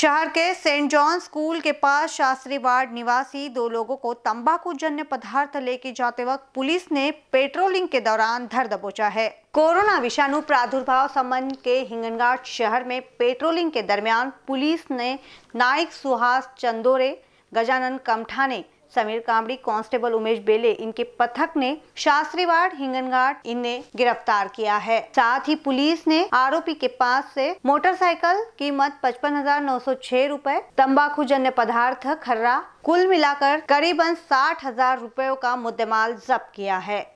शहर के Saint John school के पास शास्त्री वार्ड निवासी दो लोगों को तंबाकू जन्य पदार्थ लेके जाते वक्त पुलिस ने पेट्रोलिंग के दौरान धर दबोचा है कोरोना विषाणु प्रादुर्भाव संबंध के हिंगनघाट शहर में पेट्रोलिंग के दरमियान पुलिस ने नाइक सुहास चंदोरे गजानन कमठाने समीर कामड़ी कांस्टेबल उमेश बेले इनके पथक ने शास्त्रीवाड़ हिंगनघाट इन्हें गिरफ्तार किया है साथ ही पुलिस ने आरोपी के पास से मोटरसाइकिल कीमत पचपन हजार नौ सौ छह रूपए तम्बाकू जन्य पदार्थ खर्रा कुल मिलाकर करीबन साठ हजार रूपयों का मुद्देमाल जब्त किया है